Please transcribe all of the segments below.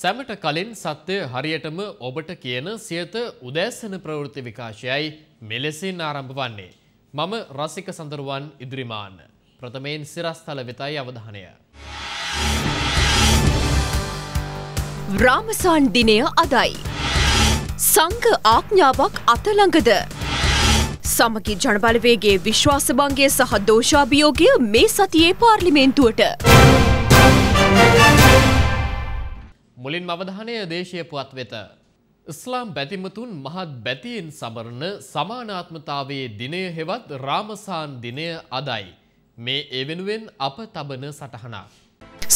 සැමට කලින් සත්‍යය හරියටම ඔබට කියන සියත උදෑසන ප්‍රවෘති විකාශයයි මෙලෙසින් ආරම්භ වන්නේ. මම රසික සඳරුවන් ඉදිරිමාන්න. ප්‍රථමයෙන් සිරස්ථල වෙතයි අවධානය. රාමසාන් දිනය අදයි. සංඝ ආඥාවක් අතළඟද. සමගි ජනබලවේගේ විශ්වාසභංගය සහ දෝෂාභියෝගය මේ සතියේ පාර්ලිමේන්තුවට. මුලින් අවධානය දේශය පුවත් වෙත. ස්ලාම් බැතිමතුන් මහත් බැතියෙන් සමරණ සමානාත්මතාවයේ දිනය හෙවත් රාමසාන් දිනය අදයි. මේ එවෙනුවෙන් අප තබන සටහනා.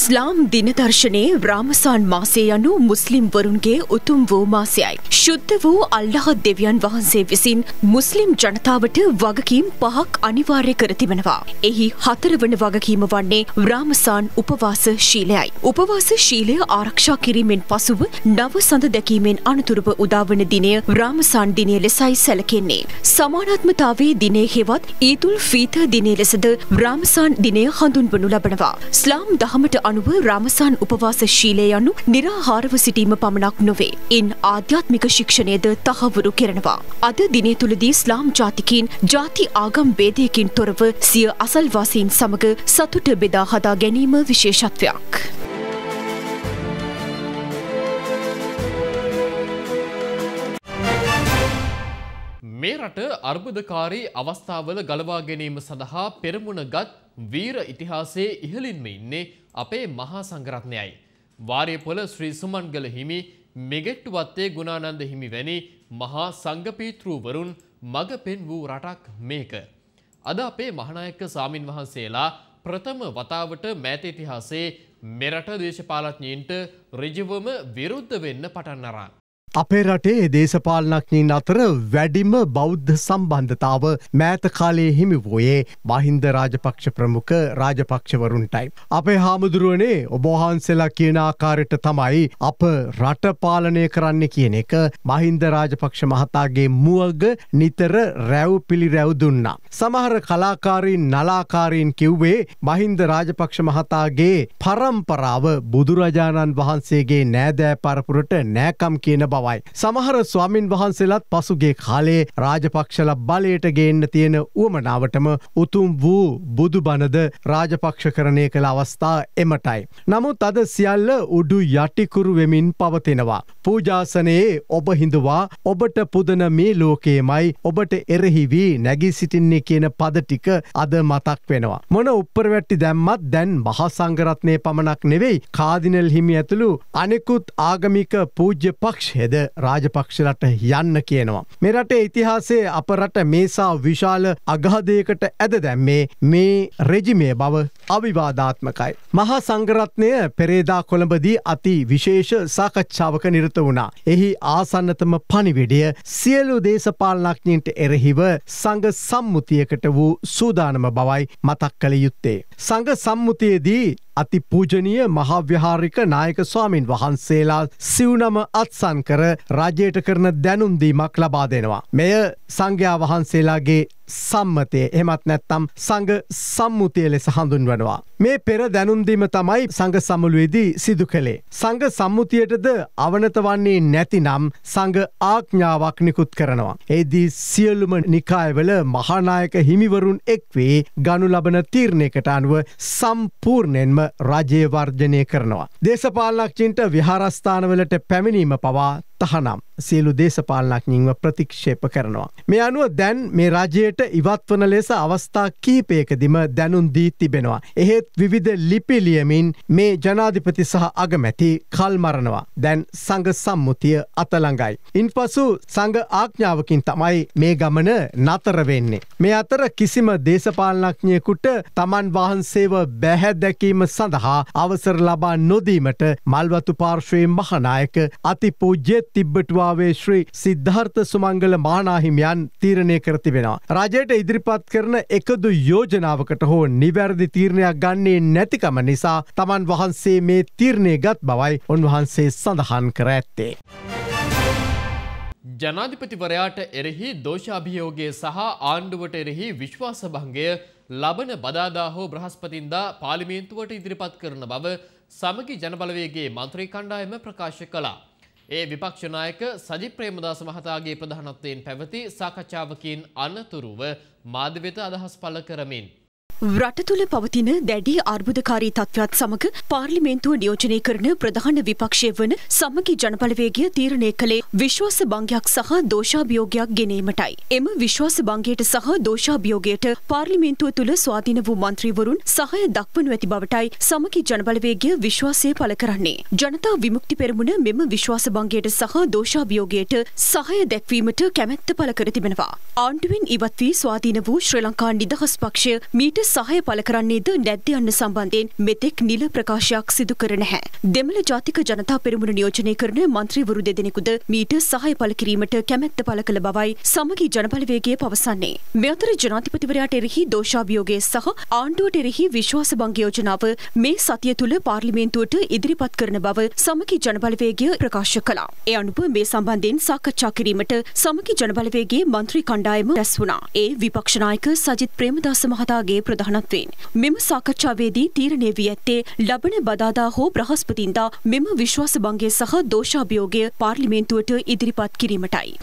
ස්ලාම් දිනදර්ශනයේ රාමසාන් මාසය යනු මුස්ලිම්වරුන්ගේ උතුම් වූ මාසයයි. ශුද්ධ වූ අල්ලහ දෙවියන් වහන්සේ විසින් මුස්ලිම් ජනතාවට වගකීම් පහක් අනිවාර්ය කර තිබෙනවා. එහි හතරවන වගකීම වන්නේ රාමසාන් උපවාස ශීලයයි. උපවාස ශීලය ආරක්ෂා කිරීමෙන් පසුව නව සඳ දැකීමෙන් අනතුරුව උදාවන දිනය රාමසාන් දිනය ලෙසයි සැලකෙන්නේ. සමානාත්මතාවයේ දිනේ හෙවත් ඊතුල් ෆීත දිනේ ලෙසද රාමසාන් දිනය හඳුන්වනු ලබනවා. ස්ලාම් දහමට දහමට අනුව රාමසන් උපවාස ශීලය යනු නිරාහාරව සිටීම පමණක් නොවේ. ඉන් ආධ්‍යාත්මික ශික්ෂණයද තහවුරු කරනවා. අද දිනය තුළදී ස්ලාම් ජාතිකින් ජාති ආගම් බේදයකින් තොරව සිය අසල්වාසීන් සමග සතුට බෙදා හදා ගැනීම විශේෂත්වයක්. මේ රට අර්බුදකාරී අවස්ථාවල ගලවා ගැනීම සඳහා පෙරමුණ ගත් වීර ඉතිහාසයේ ඉහලින්ම ඉන්නේ අපේ මහා සංගරත්නයයි. වාරයපොල ශ්‍රී සුමන්ගල හිමි මෙගෙට්ටුවත්තේ ගුණානන්ද හිමි වැනි මහා සංගපීතෘවරුන් මඟ පෙන් වූ රටක් මේක. අද අපේ මහනායක සාමීන් වහන්සේලා ප්‍රථම වතාවට මෑත ඉතිහාසයේ මෙරට දේශපාලඥයින්ට ඍජුවම විරුද්ධ වෙන්න පටන් අරන්. අපේ රටේ දේශපාලනඥයින් අතර වැඩිම බෞද්ධ සම්බන්ධතාව මෑත කාලයේ හිමි වූයේ මහින්ද රාජපක්ෂ ප්‍රමුඛ රාජපක්ෂවරුන්ටයි. අපේ හාමුදුරුවනේ ඔබහන්සෙලා කියන ආකාරයට තමයි අප රට පාලනය කරන්න කියන එක මහින්ද රාජපක්ෂ මහතාගේ මුවග නිතර රැව් පිළි රැව් දුන්නා. සමහර කලාකාරීන් නලාකාරීන් කිව්වේ මහින්ද රාජපක්ෂ මහතාගේ පරම්පරාව බුදුරජාණන් වහන්සේගේ නෑදෑ පරපුරට නෑකම් කියන බව. බවයි. සමහර ස්වාමින් වහන්සේලත් පසුගේ කාලේ රාජපක්ෂල බලයට ගේන්න තියෙන වුවමනාවටම උතුම් වූ බුදු බණද රාජපක්ෂ කරණය කළ අවස්ථා එමටයි. නමුත් අද සියල්ල උඩු යටිකුරු වෙමින් පවතිනවා. පූජාසනයේ ඔබ හිඳවා ඔබට පුදන මේ ලෝකයමයි ඔබට එරෙහිවී නැගී සිටින්නේ කියන පද ටික අද මතක් වෙනවා. මොන උප්පරවැට්ටි දැම්මත් දැන් මහසංගරත්නය පමණක් නෙවෙයි කාදිනල් හිමි ඇතුළු අනෙකුත් ආගමික පූජ්‍ය පක්ෂ අයද රාජපක්ෂලට යන්න කියනවා. මෙරටේ ඉතිහාසේ අපරට මේසා විශාල අගාදයකට ඇද දැම්මේ මේ රෙජිමේ බව අවිවාධාත්මකයි. මහා සංගරත්නය පෙරේදා කොළඹදී අති විශේෂ සාකච්ඡාවක නිරත වුණා. එහි ආසන්නතම පනිවිඩිය සියලු දේශපාලනක්ඥින්ට එරහිව සඟ සම්මුතියකට වූ සූදානම බවයි මතක් කළ යුත්තේ. සඟ සම්මුතියේදී අතිපූජනීය මහාව්‍යහාරික නායක ස්වාමින් වහන්සේලා සිව්නම අත්සන් කර රජයට කරන දැනුම්දීමක් ලබා දෙනවා. මෙය සංඝයා වහන්සේලාගේ සම්මතය එමත් නැත්තම් සංග සම්මුතිය ලෙස හඳුන්වනවා. මේ පෙර දැනුම්දීම තමයි සංග සමුළුවේදී සිදු කළේ. සංග සම්මුතියටද අවනත වන්නේ නැතිනම් සංග ආඥාවක් නිකුත් කරනවා. ඒදී සියලුම නිකායවල මහානායක හිමිවරුන් එක්වේ ගනු ලබන තීරණයකට අනුව සම්පූර්ණයෙන්ම රජය වර්ජනය කරනවා. දේශපාලනක්ෂින්ට විහාරස්ථානවලට පැමිණීම පවා තහනම් සියලු දේශපාලනඥින්ව ප්‍රතික්ෂේප කරනවා. මේ අනුව දැන් මේ රජයට ඉවත්වන ලෙස අවස්ථා කීපයකදිම දැනුන් දී තිබෙනවා. එහෙත් විවිධ ලිපිලියමින් මේ ජනාධිපති සහ අගමැති කල්මරනවා. දැන් සඟ සම්මුතිය අතළඟයි. ඉන් පසු සඟ ආඥාවකින් තමයි මේ ගමන නතරවෙන්නේ. මේ අතර කිසිම දේශපාලනඥයකුට තමන් වහන්සේව බැහැදැකීම සඳහා අවසර ලබා නොදීමට මල්වතු පාර්ශවයෙන් මහනායක අතිපූජ්‍යත් තිබ්බටවාවේ ශ්‍රී සිද්ධර්ථ සුමංගල මානාහිමියන් තීරණය කරතිබෙනවා. රජයට ඉදිරිපත් කරන එකදු යෝජනාවකට හෝ නිවැරදි තීරණයක් ගන්නේ නැතිකම නිසා තමන් වහන්සේ මේ තීරණය ගත් බවයි උන්වහන්සේ සඳහන් කර ඇත්තේ. ජනාධිපතිවරයාට එරෙහි දෝෂාභියෝගය සහ ආණ්ඩුවට එරෙහි විශ්වාසභංගය ලබන බදාදා හෝ බ්‍රහස්පතින්දා පාලිමේන්තුවට ඉදිරිපත් කරන බව සමගි ජනබලවේගේ මන්ත්‍රී කණ්ඩායම ප්‍රකාශ කලා. ඒ විපක්ෂ නායක සජිත් ප්‍රේමදාස මහතාගේ ප්‍රධානත්වයෙන් පැවති සාකච්ඡාවකින් අනතුරුව මාධ්‍ය වෙත අදහස් පළ කරමින් රට තුළ පවතින දැඩි අර්බුදකාරී තත්ත්වයක් සමග පාර්ලිමේන්තුව නියෝජනය කරන ප්‍රධාන විපක්ෂය වන සමගි ජනපලවේගය තීරණය කළේ විශ්වාස භංගයක් සහ දෝෂාභියෝගයක් ගෙනීමටයි. එම විශ්වාස භංගයට සහ දෝෂාභියෝගයට පාර්ලිමේන්තුව තුළ ස්වාධීන වූ මන්ත්‍රීවරුන් සහය දක්වනු ඇති බවටයි සමගි ජනබලවේගය විශ්වාසය පළ කරන්නේ. ජනතා විමුක්ති පෙරමුණ මෙම විශ්වාස භංගයට සහ දෝෂාභියෝගයට සහය දැක්වීමට කැමැත්ත පළ කර තිබෙනවා. ආණ්ඩුවෙන් ඉවත් වී ස්වාධීන වූ ශ්‍රී ලංකා නිදහස් පක්ෂය මීට සහය පළ කරන්නේද නැද්ද යන්න සම්බන්ධයෙන් මෙතෙක් නිල ප්‍රකාශයක් සිදු කර නැහැ. දෙමළ ජාතික ජනතා පෙරමුණ නියෝජනය කරන මන්ත්‍රීවරු දෙදෙනෙකුද මීට සහය පළ කිරීමට කැමැත්ත පළ කළ බවයි සමගි ජනබලවේගය පවසන්නේ. මේ අතර ජනාධිපතිවරයාට එරෙහි දෝෂාභියෝගය සහ ආණ්ඩුවට එරෙහි විශ්වාස භංග යෝජනාව මේ සතිය තුළ පාර්ලිමේන්තුවට ඉදිරිපත් කරන බව සමගි ජනබලවේගය ප්‍රකාශ කළා. ඒ අනුව මේ සම්බන්ධයෙන් සාකච්ඡා කිරීමට සමගි ජනබලවේගයේ මන්ත්‍රී කණ්ඩායම රැස් වුණා. ඒ විපක්ෂ නායක සජිත් ප්‍රේමදාස මහතාගේ ප්‍රධානත්වයෙන්. මෙම සාකච්ඡාවේදී තීරණය වී ඇත්තේ ලබන බදාදා හෝ බ්‍රහස්පතින්දා මෙම විශ්වාසභංගය සහ දෝෂාභියෝගය පාර්ලිමේන්තුවට ඉදිරිපත් කිරීමටයි.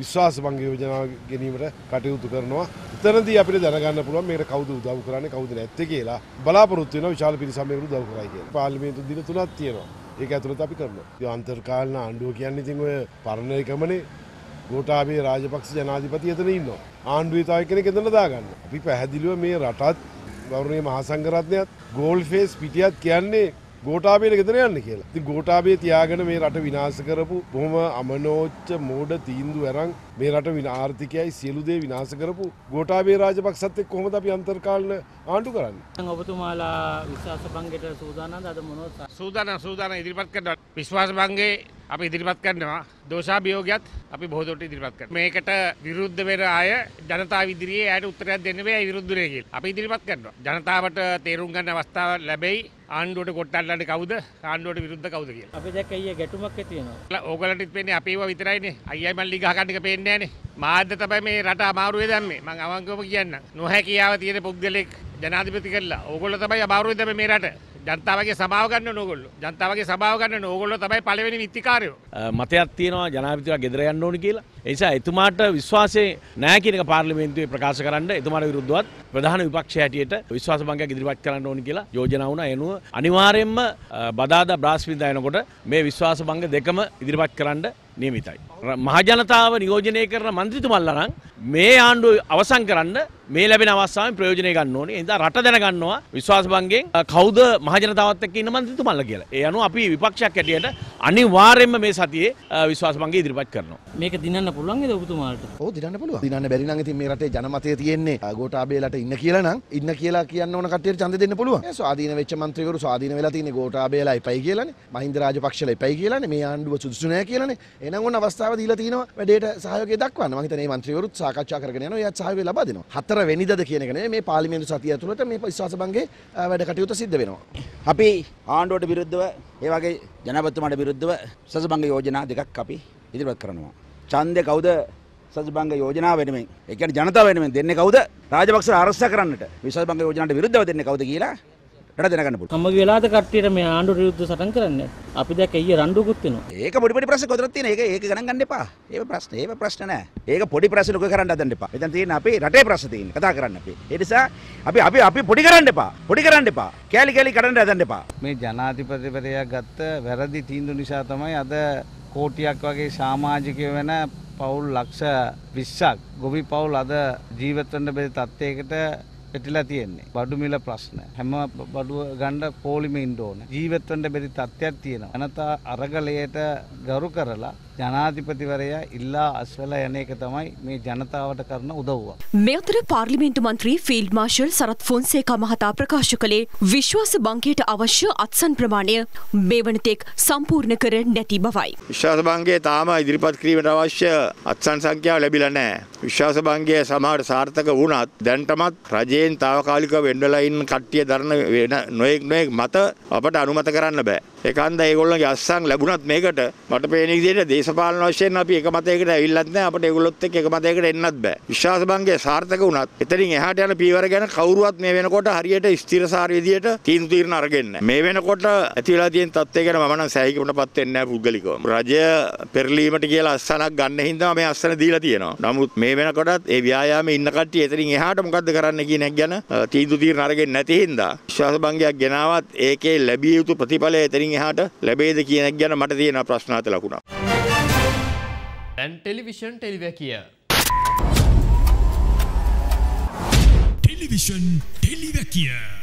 විශ්වාසභංග යෝජනා ගැනීමට කටයුතු කරනවා. එතනදී අපිට දැනගන්න පුළුවන් මේකට කවුද උදව් කරන්නේ කවුද නැත්තේ කියලා. බලාපොරොත්තු වෙනවා විශාල පිරිසක් මේකට උදව් කරයි කියලා. පාර්ලිමේන්තු දින තුනක් තියෙනවා. ඒක ඇතුළත අපි කරනවා. ඒ අන්තර්කාලීන ආණ්ඩුව කියන්නේ ඉතින් ඔය පරණ එකමනේ ගෝටාබේ රාජපක්ෂ ජනාධිපති එතන ඉන්නවා. ආණ්ඩුවේතාව කෙනෙක් එතන දාගන්න. අපි පැහැදිලිව මේ රටත් ගෞරවනීය මහා සංඝරත්නයත් ගෝල් ෆේස් පිටියත් කියන්නේ ගෝටාබේට ගෙදර යන්න කියලා. ඉතින් ගෝටාබේ තියාගෙන මේ රට විනාශ කරපු බොහොම අමනෝච්ච මෝඩ තීන්දුව අරන් මේ රට ආර්ථිකයයි සියලු දේ විනාශ කරපු ගෝටාබේ රාජපක්ෂත් එක්ක කොහොමද අපි අන්තර්කාලීන ආණ්ඩු කරන්නේ? දැන් ඔබතුමාලා විශ්වාස භංගයට සූදානම්ද අද මොනවද? සූදානම් සූදානම් ඉදිරිපත් කරනවා. විශ්වාස භංගේ අපි ඉදිරිපත් කරනවා දෝෂාභියෝගයක්ත් අපි බොහෝතොට ඉදිරිපත් කර මේකට විරුද්ධ වෙන අය ජනතා විදිරියේ අයට උත්තරයක් දෙන්න බෑ විරුද්ධරයකින් අපි ඉදිරිපත් කරනවා ජනතාවට තේරුම් ගන්න අවස්ථාව ලැබෙයි ආණ්ඩුවට කොට්ටල්ලට කවුද ආණ්ඩුවට විරුද්ධ කවුද කියලා. අපි දැන් අයියා ගැටුමක් ඇති වෙනවා. ඕගලන්ටත් පේන්නේ අපේව විතරයිනේ. අයියා මල්ලි ගහ ගන්න එක පේන්නේ නැහනේ. මාද්ද තමයි මේ රට අමාරුවේ දැම්මේ. මම අවංකවම කියන්නම්. නොහැකියාව තියෙන පුද්ගලෙක් ජනාධිපති කරලා ඕගොල්ලෝ තමයි අමාරුවේ දැම්මේ මේ රට. ජනතාවගේ සභාව ගන්න නෝගොල්ලෝ ජනතාවගේ සභාව ගන්න නෝගොල්ලෝ තමයි පළවෙනි විත්තිකාරයෝ මතයක් තියෙනවා ජනාධිපතිතුමා ගෙදර යන්න ඕනි කියලා ඒ නිසා එතුමාට විශ්වාසය නැහැ කියන එක පාර්ලිමේන්තුවේ ප්‍රකාශ කරන්න එතුමාට විරුද්ධවත් ප්‍රධාන විපක්ෂය හැටියට විශ්වාස භංගයක් ඉදිරිපත් කරන්න ඕනි කියලා යෝජනා වුණා එනුව අනිවාර්යයෙන්ම බදාදා බ්‍රාස්වින්දා එනකොට මේ විශ්වාස භංග දෙකම ඉදිරිපත් කරන්න නියමිතයි. මහජනතාව නියෝජනය කරන මන්ත්‍රීතුමල්ලනම් මේ ආණ්ඩුව අවසන් කරන්න මේ ලැබෙන අවස්ථාවෙන් ප්‍රයෝජනය ගන්න ඕනේ. එඳා රට දැනගන්නවා විශ්වාස භංගයෙන් කවුද මහජනතාවත් එක්ක ඉන්න මන්ත්‍රීතුමල්ලා කියලා. ඒ අනුව අපි විපක්ෂයක් හැටියට අනිවාර්යයෙන්ම මේ සතියේ විශ්වාස භංගය ඉදිරිපත් කරනවා. මේක දිනන්න පුළුවන් නේද ඔබතුමාට? ඔව් දිනන්න පුළුවන්. දිනන්න බැරි නම් ඉතින් මේ රටේ ජනමතය තියෙන්නේ ගෝඨාභයලට ඉන්න කියලා නම් ඉන්න කියලා කියන්න ඕන කට්ටියට ඡන්ද දෙන්න පුළුවන්. ස්වාධීන වෙච්ච මන්ත්‍රීවරු ස්වාධීන වෙලා තියෙන්නේ ගෝඨාභයලා ඉපයි කියලානේ. මහින්ද රාජපක්ෂලා ඉපයි කියලානේ. මේ ආණ්ඩුව සුදුසු නෑ කියලානේ. එනම් ඔන්න අවස්ථාව දීලා තිනවා වැඩේට සහයෝගය දක්වන්න මම හිතන්නේ මේ മന്ത്രിවරුත් සාකච්ඡා කරගෙන යනවා එයාත් සහයෝගය ලබා දෙනවා. හතර වෙනිදාද කියන එක නෙමෙයි මේ පාර්ලිමේන්තු සතිය ඇතුළත මේ විශ්වාස භංගේ වැඩ කටයුතු සිද්ධ වෙනවා. අපි ආණ්ඩුවට විරුද්ධව ඒ වගේ ජනපතිතුමාට විරුද්ධව සසභංග යෝජනා දෙකක් අපි ඉදිරිපත් කරනවා. ඡන්දය කවුද සසභංග යෝජනා වෙනුවෙන් ඒ කියන්නේ ජනතාව වෙනුවෙන් දෙන්නේ කවුද? රාජපක්ෂ ආරක්ෂා කරන්නට විශ්වාසභංග යෝජනාවට විරුද්ධව දෙන්නේ කවුද කියලා රට දැනගන්න පුළුවන්. මම වෙලාද කට්ටියට මේ ආණ්ඩු විරුද්ධ සටන් කරන්නේ. අපි දැක්ක ඊයේ රණ්ඩුකුත් වෙනවා. ඒක පොඩි පොඩි ප්‍රශ්න කොතරම් තියෙන. ඒක ඒක ගණන් ගන්න එපා. ඒක ප්‍රශ්න. ඒක ප්‍රශ්න නෑ. ඒක පොඩි ප්‍රශ්න ලොකු කරන්න හදන්න එපා. මෙතන තියෙන අපේ රටේ ප්‍රශ්න තියෙන. කතා කරන්න අපි. ඒ නිසා අපි අපි අපි පොඩි කරන්න එපා. පොඩි කරන්න එපා. කෑලි කෑලි කරන්න හදන්න එපා. මේ ජනාධිපතිවරයා ගත්ත වැරදි තීන්දුව නිසා තමයි අද කෝටියක් වගේ සමාජිකය වෙන පවුල් ලක්ෂ 20ක් ගොවි පවුල් අද ජීවත් වෙන්න බැරි තත්ත්වයකට වැටිලා තියෙන්නේ. බඩු මිල ප්‍රශ්න. හැම බඩුව ගන්න පොලිමේ ඉන්න ඕන. ජීවත් වෙන්න බැරි තත්ත්වයක් තියෙනවා. අනත අරගලයට ගරු කරලා ජනාධිපතිවරයා ඉල්ලා අස්වලා යන එක තමයි මේ ජනතාවට කරන උදව්ව. මේ අතර පාර්ලිමේන්තු මන්ත්‍රී ෆීල්ඩ් මාර්ෂල් සරත් ෆොන්සේකා මහතා ප්‍රකාශ කළේ විශ්වාස බංකයට අවශ්‍ය අත්සන් ප්‍රමාණය මේ වනතෙක් සම්පූර්ණ කර නැති බවයි. විශ්වාස බංකය තාම ඉදිරිපත් කිරීමට අවශ්‍ය අත්සන් සංඛ්‍යාව ලැබිලා නැහැ. විශ්වාස බංකය සමහර සාර්ථක වුණත් දැන්ටමත් රජයෙන් తాවකාලිකව වෙන්නලා ඉන්න කට්ටිය දරන වෙන නොයෙක් නොයෙක් මත අපට අනුමත කරන්න බෑ. ඒකන්ද ඒගොල්ලන්ගේ අස්සන් ලැබුණත් මේකට මට පේන විදිහට දේශපාලන වශයෙන් අපි එක මතයකට ඇවිල්ලත් නැහැ අපිට ඒගොල්ලොත් එක්ක එක මතයකට එන්නත් බෑ විශ්වාස භංගය සාර්ථක වුණත් එතනින් එහාට යන පීවර ගැන කවුරුවත් මේ වෙනකොට හරියට ස්ථිරසාර විදිහට තීන්දුව තීරණ අරගෙන මේ වෙනකොට ඇති වෙලා තියෙන තත්ත්වය ගැන මම නම් සෑහීකටපත් වෙන්නේ නැහැ පුද්ගලිකව රජය පෙරලීමට කියලා අස්සනක් ගන්න හින්දා මේ අස්සන දීලා තියෙනවා නමුත් මේ වෙනකොටත් ඒ ව්‍යායාමයේ ඉන්න කට්ටිය එතනින් එහාට මොකද්ද කරන්න කියන එක ගැන තීන්දුව තීරණ අරගෙන නැති හින්දා විශ්වාස භංගයක් ගෙනාවත් ඒකේ ලැබිය යුතු ප්‍රතිඵලය එතනින් එතනින් එහාට ලැබේද කියන ගැන මට තියෙන ප්‍රශ්නාත ලකුණක්. දැන් ටෙලිවිෂන් ටෙලිවැකිය. ටෙලිවිෂන් ටෙලිවැකිය.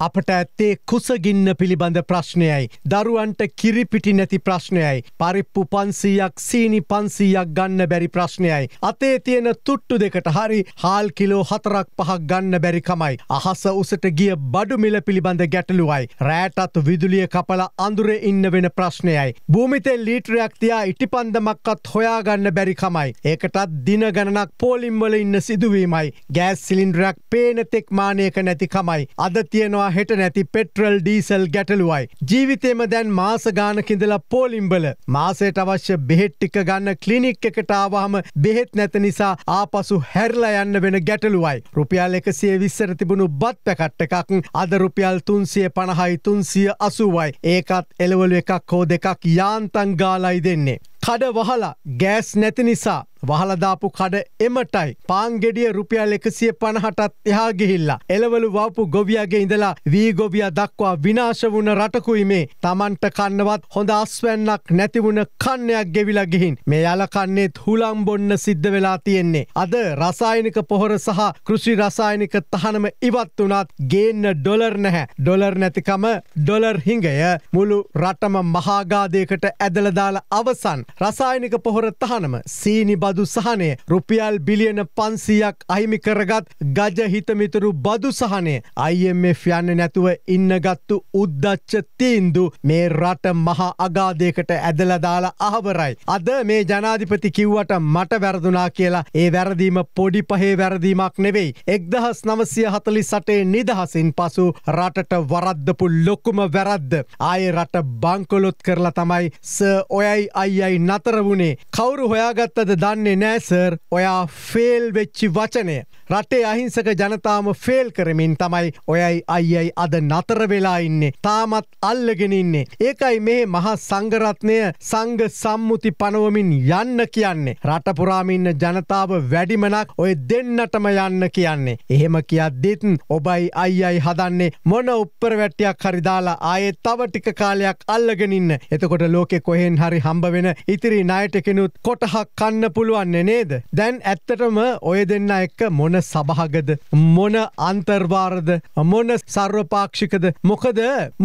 අපට ඇත්තේ කුසගින්න පිළිබඳ ප්‍රශ්නයයි. දරුවන්ට කිරිපිටි නැති ප්‍රශ්නයයි. පරිප්පු පන්සීයක් සීනි පන්සීයක් ගන්න බැරි ප්‍රශ්නයයි. අතේ තියෙන තුට්ටු දෙකට හරි හාල් කිලෝ හතරක් පහක් ගන්න බැරිකමයි. අහස උසට ගිය බඩු මිල පිළිබඳ ගැටලුවයි. රෑටත් විදුලිය කපල අඳුරේ ඉන්න වෙන ප්‍රශ්නයයි. භූමිතෙල් ලීටරයක් තියා ඉටිපන්දමක්කත් හොයාගන්න බැරිකමයි. ඒකටත් දින ගණනක් පෝලිම්වල ඉන්න සිදුවීමයි. ගෑස් සිලින්ඩරයක් පේනතෙක් මානයක නැතිකමයි. අද තියෙනවා පවා හෙට නැති පෙට්‍රල් ඩීසල් ගැටලුවයි. ජීවිතේම දැන් මාසගානකිඳලා පෝලිම්බල. මාසයට අවශ්‍ය බෙහෙට්ටික ගන්න කලිනික් එකටාවහම බෙහෙත් නැත නිසා ආපසු හැරලා යන්න වෙන ගැටලුවයි. රුපියල් එකසිය විස්සර තිබුණු බත් පැකට්ට එකක් අද රුපියල් තුන්සිය පණහයි තුන්සිය අසුවයි. ඒකත් එළවලු එකක් හෝ දෙකක් යාන්තං ගාලයි දෙන්නේ. කඩ වහලා ගෑස් නැති නිසා වහලදාපු කඩ එමටයි පාංගෙඩිය රුපියල් එකසිය පණහටත් එහා ගිහිල්ලා. එළවලු වපු ගොවියගේ ඉඳලා වී ගොවිය දක්වා විනාශ වුණ රටකුයිමේ තමන්ට කන්නවත් හොඳ අස්වැන්නක් නැතිවුණ කන්නයක් ගෙවිලා ගිහින්. මේ යලකන්නේත් හුලම්බොන්න සිද්ධ වෙලා තියෙන්නේ. අද රසායනික පොහොර සහ කෘෂි රසායනික තහනම ඉවත් වනත් ගේන්න ඩොලර් නැහැ. ඩොලර් නැතිකම ඩොලර් හිඟය මුළු රටම මහාගාදයකට ඇදලදාල අවසන් රසායනික පොහොර තහනම සීනිබද බදු සහනය රුපියල් බිලියන පන්සීයක් අහිමි කරගත් ගජ හිතමිතුරු බදු සහනය IMF යන්න නැතුව ඉන්නගත්තු උද්දච්ච තීන්දු මේ රට මහා අගාදයකට ඇදලදාලා අහවරයි. අද මේ ජනාධිපති කිව්වට මට වැරදුනා කියලා ඒ වැරදීම පොඩි පහේ වැරදීමක් නෙවෙයි. එක්දහස් නවසය හතලි සටේ නිදහසින් පසු රටට වරද්දපු ලොකුම වැරද්ද. ආය රට බංකොලොත් කරලා තමයි ස ඔයයි අයියයි නතර වුණේ කවුරු හොයාගත්තද දන්න වෙන්නේ නෑ සර් ඔයා ෆෙල් වෙච්චි වචනය රටේ අහිංසක ජනතාම ෆෙල් කරමින් තමයි ඔයයි අයියයි අද නතර වෙලා ඉන්නේ තාමත් අල්ලගෙන ඉන්නේ ඒකයි මේ මහා සංගරත්නය සංග සම්මුති පනවමින් යන්න කියන්නේ රටපුරාමින්න ජනතාව වැඩිමනක් ඔය දෙන්නටම යන්න කියන්නේ එහෙම කියද්දිත් ඔබයි අයියයි හදන්නේ මොන උප්පර වැට්ටියක් හරිදාලා ආයෙත් තව ටික කාලයක් අල්ලගෙන ඉන්න එතකොට ලෝකෙ කොහෙන් හරි හම්බ වෙන ඉතිරි ණයට කෙනුත් කොටහක් කන්න පුළුවන් නේද දැන් ඇත්තටම ඔය දෙන්න එක්ක මොන මොන සභහගද මොන අන්තර්වාරද මොන සර්වපාක්ෂිකද මොකද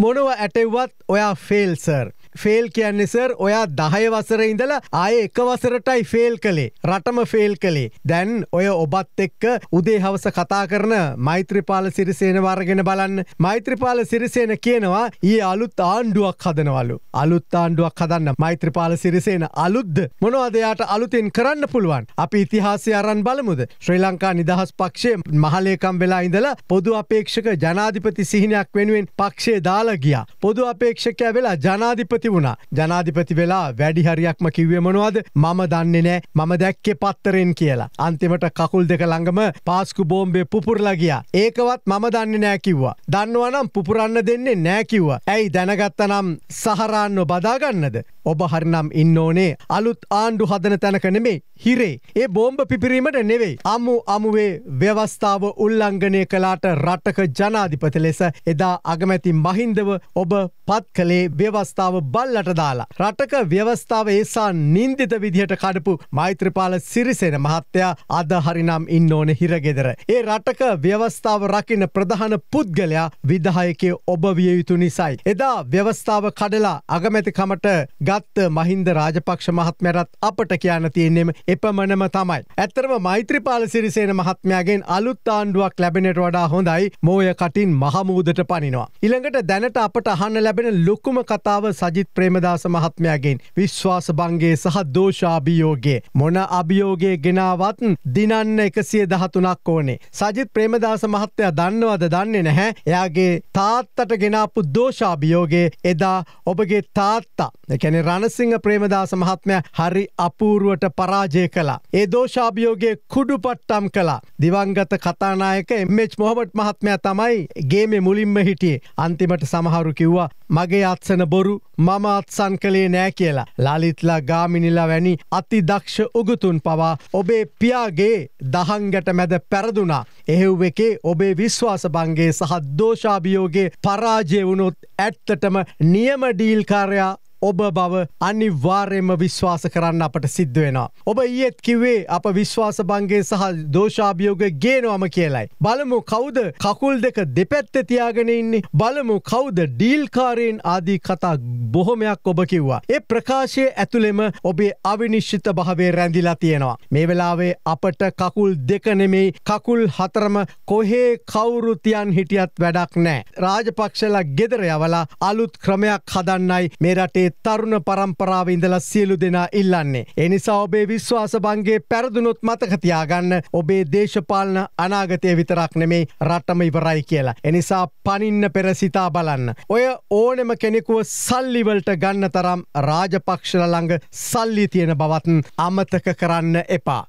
මොනව ඇටෙව්වත් ඔයා ෆෙල්සර් ෆෙල් කියන්නේ සර් ඔයා දහය වසර ඉඳලා ආය එක වසරටයි ෆෙල් කළේ රටම ෆෙල් කළේ දැන් ඔය ඔබත් එක්ක උදේ හවස කතා කරන මෛත්‍රපාල සිරිසේන වර්ගෙන බලන්න මෛත්‍රපාල සිරිසේන කියනවා ඒ අලුත් ආණ්ඩුවක් හදනවලු අලුත් ආණ්ඩුවක් හදන්න මෛත්‍රපාල සිරිසේන අලුද්ද මොනවදයාට අලුතෙන් කරන්න පුළුවන් අපි ඉතිහාසය අරන් බලමුද ශ්‍රී ලංකා නිදහස් පක්ෂය මහලේකම් වෙලා ඉඳලා පොදු අපේක්ෂක ජනාධිපති සිහිනයක් වෙනුවෙන් පක්ෂේ දාලා ගියා පොදු අපේක්ෂකය වෙලා ජනාධිපති තිබුණා. ජනාධිපති වෙලා වැඩි හරියක්ම කිව්වේ මොනවද? මම දන්නේ නෑ. මම දැක්කේ පත්තරෙන් කියලා. අන්තිමට කකුල් දෙක ළඟම පාස්කු බෝම්බේ පුපුරලා ගියා. ඒකවත් මම දන්නේ නෑ කිව්වා. දන්නවනම් පුපුරන්න දෙන්නේ නෑ කිව්වා. ඇයි දැනගත්තනම් සහරාන්ව බදාගන්නද? ඔබ හරිනම් ඉන්න ඕනේ අලුත් ආණ්ඩු හදන තැනක නෙමේ හිරේ ඒ බෝම්භ පිපිරීමට නෙවෙයි අමු අමුවේ ව්‍යවස්ථාව උල්ලංඝනය කළාට රටක ජනාධිපති ලෙස එදා අගමැති මහින්දව ඔබ පත් කළේ ව්‍යවස්ථාව බල්ලට දාලා රටක ව්‍යවස්ථාව ඒසා නින්දිත විදිහට කඩපු මෛත්‍රපාල සිරිසෙන මහත්තයා අද හරිනම් ඉන්න ඕන හිරගෙදර ඒ රටක ව්‍යවස්ථාව රකින ප්‍රධාන පුද්ගලයා විදායකේ ඔබ විය යුතු නිසයි එදා ව්‍යවස්ථාව කඩලා අගමැතිකමට ගත්ත මහින්ද රාජපක්ෂ මහත්මයටත් අපට කියන්න තියෙන්නෙම එපමණම තමයි. ඇත්තරම මෛත්‍රපාල සිරිසේන මහත්මයාගෙන් අලුත් ආණ්ඩුවක් ලැබෙනට වඩා හොඳයි මෝය කටින් මහමූදට පනිනවා. ඉළඟට දැනට අපට අහන්න ලැබෙන ලොකුම කතාව සජිත් ප්‍රේමදාස මහත්මයාගෙන් විශ්වාස බංගේ සහ දෝෂාභියෝගේ. මොන අභියෝගේ ගෙනාවත් දිනන්න එකසිය දහතුනක් ඕනේ. සජිත් ප්‍රේමදාස මහත්තයා දන්නවද දන්නේ නැහැ. එයාගේ තාත්තට ගෙනාපු දෝෂාභියෝගේ එදා ඔබගේ තාත්තා එකැන කියන්නේ රණසිංහ ප්‍රේමදාස මහත්මය හරි අපූරුවට පරාජය කළා. ඒ දෝෂාභියෝගේ කුඩු පට්ටම් කළා. දිවංගත කතානායක එම්ච් මොහමට් මහත්මය තමයි ගේමේ මුලින්ම හිටියේ අන්තිමට සමහරු කිව්වා මගේ අත්සන බොරු මම අත්සන් කළේ නෑ කියලා. ලාලිත්ලා ගාමිනිලා වැනි අති දක්ෂ උගුතුන් පවා ඔබේ පියාගේ දහංගට මැද පැරදුනා. එහෙව් එකේ ඔබේ විශ්වාස බංගේ සහ දෝෂාභියෝගේ පරාජය වුණොත් ඇත්තටම නියම ඩීල්කාරයා ඔබ බව අනිවාර්යම විශ්වාස කරන්න අපට සිද්ධ වෙනවා. ඔබ ඒත් කිවේ අප විශ්වාස බංගේ සහ දෝෂාභියෝග ගේනවාම කියලයි. බලමු කවුද කකුල් දෙක දෙපැත්ත තියාගෙන ඉන්නේ බලමු කවුද ඩීල්කාරයෙන් ආදී කතා බොහොමයක් ඔබ කිව්වා. ඒ ප්‍රකාශය ඇතුළෙම ඔබේ අවිනිශ්චිත භාවේ රැඳිලා තියෙනවා. මේ වෙලාවේ අපට කකුල් දෙකනෙමෙයි කකුල් හතරම කොහේ කවුරුතියන් හිටියත් වැඩක් නෑ. රාජපක්ෂලා ගෙදර යවලා අලුත් ක්‍රමයක් හදන්නයි මේ රටේ අපේ තරුණ පරම්පරාව ඉඳලා සියලු දෙනා ඉල්ලන්නේ. එනිසා ඔබේ විශ්වාසභංගේ පැරදුනොත් මතකතියාගන්න ඔබේ දේශපාලන අනාගතය විතරක් නෙමේ රටම ඉවරයි කියලා. එනිසා පනින්න පෙරසිතා බලන්න. ඔය ඕනෙම කෙනෙකුව සල්ලිවලට ගන්න තරම් රාජපක්ෂල ළඟ සල්ලි තියෙන බවත්න් අමතක කරන්න එපා.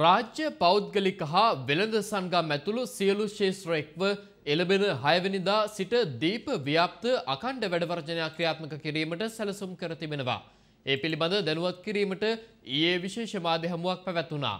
රාජ්‍ය පෞද්ගලික හා වෙළඳ සංගම් ඇතුළු සියලු ශේෂත්‍රයෙක්ව එළබෙන හයවැනිදා සිට දීප ව්‍යාප්ත අකණ්ඩ වැඩවර්ජනයක් ක්‍රියාත්මක කිරීමට සැලසුම් කර තිබෙනවා. ඒ පිළිබඳ දැනුවත් කිරීමට ඊයේ විශේෂ මාධ්‍ය හමුවක් පැවැත්වුණා.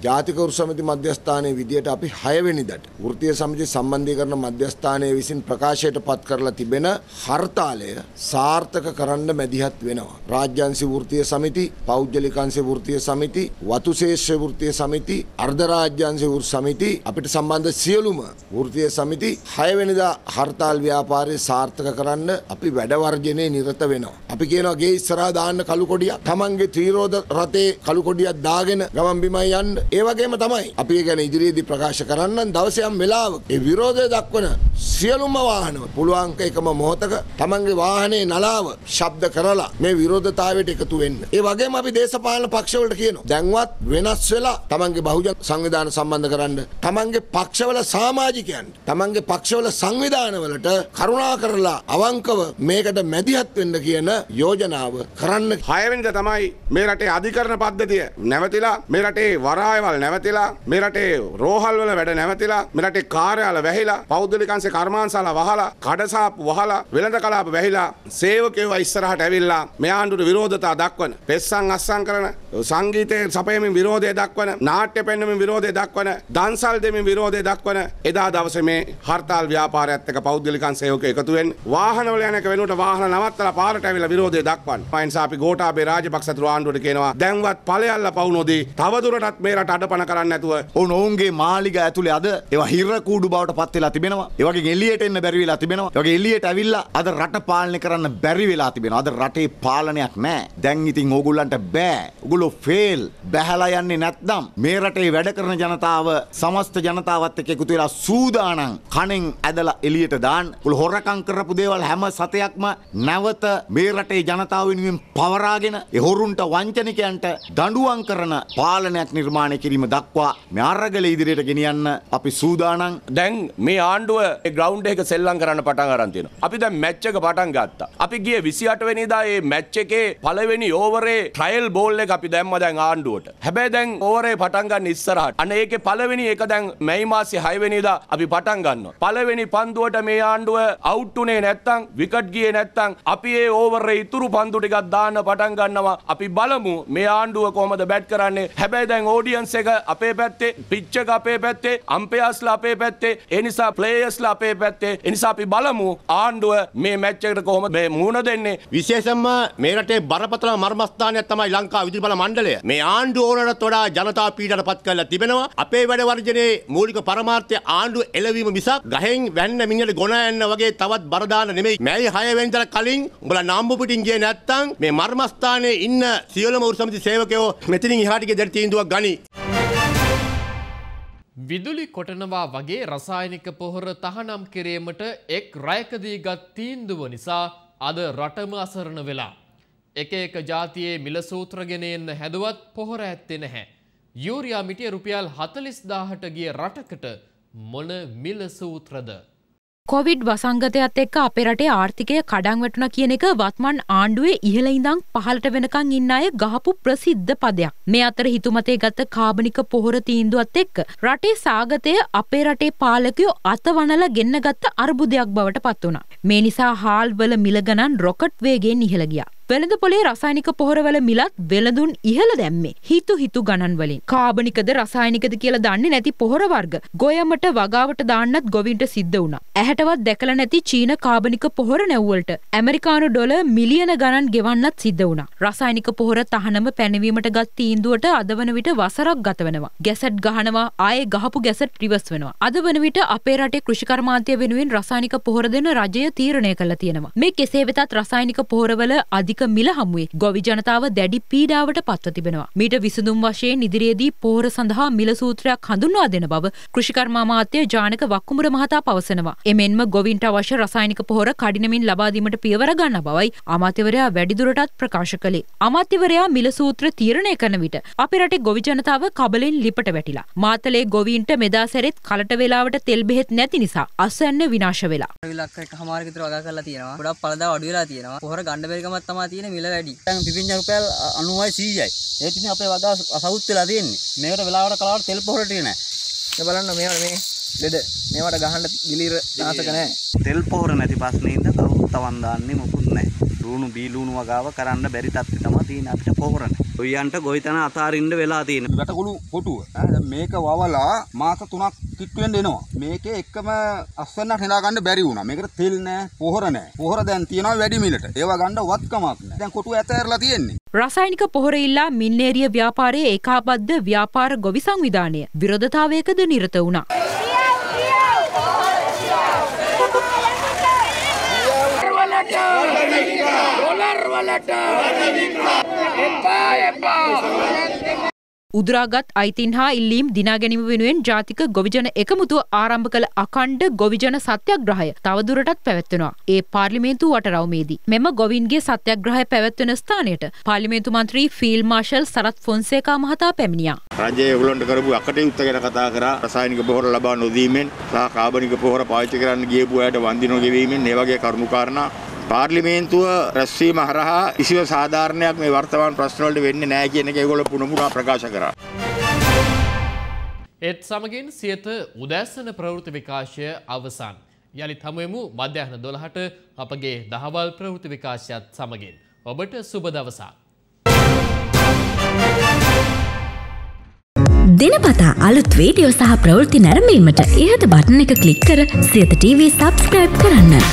ජාතික වෘ සමිති මධ්‍යස්ථානයේ විදියට අපි 6 වෙනිදාට වෘත්තීය සමිති සම්බන්ධීකරණ මධ්‍යස්ථානයේ විසින් ප්‍රකාශයට පත් කරලා තිබෙන හර්තාලය සාර්ථක කරන්න මැදිහත් වෙනවා. රාජ්‍යංශ වෘත්තීය සමිති, පෞද්ගලිකංශ වෘත්තීය සමිති, වතුශේෂ්‍ය වෘත්තීය සමිති, අර්ධ රාජ්‍යංශ වෘත් සමිති අපිට සම්බන්ධ සියලුම වෘත්තීය සමිති 6 වෙනිදා හර්තාල් ව්‍යාපාරය සාර්ථක කරන්න අපි වැඩ වර්ජනයේ නිරත වෙනවා. අපි කියනවා ගේ ඉස්සරහා දාන්න කළු කොඩියක්, Tamange තීරෝද රතේ කළු කොඩියක් දාගෙන ගමන් බිමයි යන්න ඒ වගේම තමයි අපි ගැන ඉදිරියේදී ප්‍රකාශ කරන්න දවසයම් වෙලාවක ඒ විරෝධය දක්වන සියලුම වාහන පුළුවන්ක එකම මොහොතක තමන්ගේ වාහනේ නලාව ශබ්ද කරලා මේ විරෝධතාවයට එකතු වෙන්න. ඒ වගේම අපි දේශපාලන පක්ෂවලට කියනවා දැන්වත් වෙනස් වෙලා තමන්ගේ බහුජන සංවිධාන සම්බන්ධ කරන්න තමන්ගේ පක්ෂවල සමාජිකයන් තමන්ගේ පක්ෂවල සංවිධානවලට කරුණා කරලා අවංකව මේකට මැදිහත් වෙන්න කියන යෝජනාව කරන්න. හයවෙනිද තමයි මේ රටේ අධිකරණ පද්ධතිය නැවතිලා මේ රටේ වරා ආදායමල් නැවතිලා මේ රටේ රෝහල් වල වැඩ නැවතිලා මේ රටේ කාර්යාල වැහිලා පෞද්ගලික අංශේ කර්මාන්තශාලා වහලා කඩසාප්පු වහලා වෙළඳ කලාප වැහිලා සේවකයෝ ඉස්සරහට ඇවිල්ලා මේ ආණ්ඩුවට විරෝධතා දක්වන පෙස්සන් අස්සන් කරන සංගීතයේ සපයමින් විරෝධය දක්වන නාට්‍ය පෙන්වමින් විරෝධය දක්වන දන්සල් දෙමින් විරෝධය දක්වන එදා දවසේ මේ හර්තාල් ව්‍යාපාරයත් එක්ක පෞද්ගලිකන් සේවකයෝ එකතු වෙන්න වාහනවල යන එක වෙනුවට වාහන නවත්තලා පාරට ඇවිල්ලා විරෝධය දක්වන්න. පයින්සා අපි ගෝඨාභය රාජපක්ෂතුරු ආණ්ඩුවට කියනවා දැන්වත් ඵලයල්ලා පවු නොදී තවදුරටත් මේ ඒවට අඩපණ කරන්න ඇතුව ඔවුන් ඔවුන්ගේ මාලිග ඇතුලේ අද ඒවා හිර කූඩු බවට පත් වෙලා තිබෙනවා. ඒ වගේ එළියට එන්න බැරි වෙලා තිබෙනවා. ඒ වගේ එළියට ඇවිල්ලා අද රට පාලනය කරන්න බැරි වෙලා තිබෙනවා. අද රටේ පාලනයක් නැහැ. දැන් ඉතින් ඕගොල්ලන්ට බෑ. ඔගොල්ලෝ ෆේල්. බැහැලා යන්නේ නැත්නම් මේ රටේ වැඩ කරන ජනතාව සමස්ත ජනතාවත් එක්ක එකතු වෙලා සූදානම් කණෙන් ඇදලා එළියට දාන්න. ඔගොල්ලෝ හොරකම් කරපු දේවල් හැම සතයක්ම නැවත මේ රටේ ජනතාව වෙනුවෙන් පවරාගෙන ඒ හොරුන්ට වංචනිකයන්ට දඬුවම් කරන පාලනයක් නිර්මාණය නිර්මාණය කිරීම දක්වා මේ අරගල ඉදිරියට ගෙනියන්න අපි සූදානම්. දැන් මේ ආණ්ඩුව ග්‍රවුන්ඩ් එක සෙල්ලම් කරන්න පටන් අරන් තියෙනවා. අපි දැන් මැච් එක පටන් ගත්තා. අපි ගිය 28 වෙනිදා මේ මැච් එකේ පළවෙනි ඕවරේ ට්‍රයල් බෝල් එක අපි දැම්ම දැන් ආණ්ඩුවට. හැබැයි දැන් ඕවරේ පටන් ගන්න ඉස්සරහට. අනේ ඒකේ පළවෙනි එක දැන් මැයි මාසේ 6 වෙනිදා අපි පටන් ගන්නවා. පළවෙනි පන්දුවට මේ ආණ්ඩුව අවුට් උනේ නැත්තම් විකට් ගියේ නැත්තම් අපි ඒ ඕවර් එක ඉතුරු පන්දු ටිකක් දාන්න පටන් ගන්නවා. අපි බලමු මේ ආණ්ඩුව කොහමද බැට් කරන්නේ. හැබැයි දැන් ODI ඇම්බියන්ස එක අපේ පැත්තේ පිච්චක අපේ පැත්තේ අම්පයාස්ලා අපේ පැත්තේ එනිසා ප්ලේයස්ලා අපේ පැත්තේ එනිසා අපි බලමු ආණ්ඩුව මේ මැච් එකට කොහොමද මේ මුහුණ දෙන්නේ විශේෂයෙන්ම මේ රටේ බරපතල මර්මස්ථානයක් තමයි ලංකා විදුලි බල මණ්ඩලය මේ ආණ්ඩුව ඕනරට වඩා ජනතා පීඩනයට පත් කරලා තිබෙනවා අපේ වැඩ වර්ජනයේ මූලික පරමාර්ථය ආණ්ඩුව එළවීම මිසක් ගහෙන් වැන්න මිනිහට ගොනා යන්න වගේ තවත් බරදාන නෙමෙයි මැයි 6 වෙනිදා කලින් උඹලා නම්බු පිටින් ගියේ නැත්තම් මේ මර්මස්ථානයේ ඉන්න සියලුම උරුසමිති සේවකයෝ මෙතනින් එහාට ගෙදර තීන්දුවක් ගනි විදුලි කොටනවා වගේ රසායනික පොහොර තහනම් කිරීමට එක් රයකදී ගත් තීන්දුව නිසා අද රටම අසරණ වෙලා. එක එක ජාතියේ මිල සූත්‍රගෙන එන්න හැදුවත් පොහොර ඇත්තේ නැහැ. යූරියා මිටිය රුපියල් 40000ට ගිය රටකට මොන මිල සූත්‍රද? කොවිඩ් වසංගතයත් එක්ක අපේ රටේ ආර්ථිකය කඩං වැටුණ කියන එක වත්මන් ආණ්ඩුවේ ඉහළ ඉඳං පහළට වෙනකං ඉන්න අය ගහපු ප්‍රසිද්ධ පදයක්. මේ අතර හිතුමතේ ගත කාබනික පොහොර තීන්දුවත් එක්ක රටේ සාගතය අපේ රටේ පාලකයෝ අතවනලා ගෙන්න ගත්ත අර්බුදයක් බවට පත් වුණා. මේ නිසා හාල්වල මිල ගණන් රොකට් වේගයෙන් ඉහළ ගියා. වෙළඳ පොලේ රසායනික පොහොරවල මිලත් වෙළඳුන් ඉහළ දැම්මේ. හිතු හිතු ගණන් වලින්. කාබනිකද රසායනිකද කියලා දන්නේ නැති පොහොර වර්ග ගොයමට වගාවට දාන්නත් ගොවින්ට සිද්ධ වුණා. ඇහැටවත් දැකලා නැති චීන කාබනික පොහොර නැව්වලට ඇමරිකානු ඩොලර් මිලියන ගණන් ගෙවන්නත් සිද්ධ වුණා. රසායනික පොහොර තහනම පැනවීමට ගත් තීන්දුවට අද වන විට වසරක් ගත වෙනවා. ගැසට් ගහනවා ආයේ ගහපු ගැසට් රිවර්ස් වෙනවා. අද වන විට අපේ රටේ කෘෂිකර්මාන්තය වෙනුවෙන් රසායනික පොහොර දෙන රජය තීරණය කළා තියෙනවා. මේ කෙසේ වෙතත් රසායනික පොහොරවල අධි අධික මිල හමුවේ ගොවි ජනතාව දැඩි පීඩාවට පත්ව තිබෙනවා. මීට විසඳුම් වශයෙන් ඉදිරියේදී පෝර සඳහා මිල සූත්‍රයක් හඳුන්වා දෙන බව කෘෂිකර්ම අමාත්‍ය ජානක වක්කුමර මහතා පවසනවා. එමෙන්ම ගොවින්ට අවශ්‍ය රසායනික පොහොර කඩිනමින් ලබා දීමට පියවර ගන්න බවයි අමාත්‍යවරයා වැඩිදුරටත් ප්‍රකාශ කළේ. අමාත්‍යවරයා මිල සූත්‍ර තීරණය කරන විට අපේ රටේ ගොවි ජනතාව කබලෙන් ලිපට වැටිලා. මාතලේ ගොවීන්ට මෙදා සැරෙත් කලට වෙලාවට තෙල් බෙහෙත් නැති නිසා අසන්න විනාශ වෙලා. විලක්කට හමාරකතර වගා කරලා තියෙනවා. ගොඩක් පළදා අඩු වෙලා තියෙනවා. පොහොර ගන්න බැරි කමක් තමයි යනවා තියෙන මිල වැඩි. දැන් පිපිඤ්ඤා රුපියල් 90යි 100යි. ඒක ඉතින් අපේ වගා අසවුත් වෙලා තියෙන්නේ. මේකට වෙලාවට කලාවට තෙල් පොහොර ටික නැහැ. මේ බලන්න මේවට මේ ලෙඩ මේවට ගහන්න ගිලිර නාසක නැහැ. තෙල් පොහොර නැති ප්‍රශ්නේ ඉඳ කවුරුත් තවන් දාන්නේ මොකුත් නැහැ. ලුණු බී ලුණු වගාව කරන්න බැරි තත්ත්වය තමයි තියෙන අපිට පොහොරණ. ඔයයන්ට ගොවිතැන අතාරින්න වෙලා තියෙන. වැටකුළු කොටුව. මේක වවලා මාස 3ක් කිට්ටුවෙන් එනවා. මේකේ එකම අස්වැන්නක් නෙලා ගන්න බැරි වුණා. මේකට තෙල් නැහැ, පොහොර නැහැ. පොහොර දැන් තියනවා වැඩි මිලට. ඒවා ගන්න වත්කමක් නැහැ. දැන් කොටුව ඇතහැරලා තියෙන්නේ. රසායනික පොහොර ඉල්ලා මින්නේරිය ව්‍යාපාරයේ ඒකාබද්ධ ව්‍යාපාර ගොවි සංවිධානය විරෝධතාවයකද නිරත වුණා. Yeah! ඩොලර්වලට එපා එපා උදුරාගත් අයිතින් හා ඉල්ලීම් දිනාගැනීම වෙනුවෙන් ජාතික ගොවිජන එකමුතුව ආරම්භ කළ අකණ්ඩ ගොවිජන සත්‍යග්‍රහය තවදුරටත් පැවැත්වෙනවා. ඒ පාර්ලිමේන්තු වටරවමේදී. මෙම ගොවින්ගේ සත්‍යග්‍රහය පැවැත්වෙන ස්ථානයට පාර්ලිමේන්තු මන්ත්‍රී ෆීල් මාර්ෂල් සරත් ෆොන්සේකා මහතා පැමිණියා. රජය ඒගොල්ලන්ට කරපු අකටයුත්ත ගැන කතා කරා. රසායනික පොහොර ලබා නොදීමෙන් සහ කාබනික පොහොර පාවිච්චි කරන්න ගියපු අයට වන්දි නොගෙවීමෙන් මේ වගේ කරුණු කාරණා පාර්ලිමේන්තුව රැස්වීම හරහා කිසිව සාධාරණයක් මේ වර්තමාන ප්‍රශ්න වලට වෙන්නේ නැහැ කියන එක ඒගොල්ලෝ පුනපුනා ප්‍රකාශ කරා. ඒත් සමගින් සියත උදැසන ප්‍රවෘත්ති විකාශය අවසන්. යලිත් හමුවෙමු මධ්‍යහන 12ට අපගේ දහවල් ප්‍රවෘත්ති විකාශයත් සමගින්. ඔබට සුබ දවසක්. දෙනපතා අලුත් වීඩියෝ සහ ප්‍රවෘත්ති නැරඹීමට ඉහත බටන එක ක්ලික් කර සියත TV සබස්ක්‍රයිබ් කරන්න.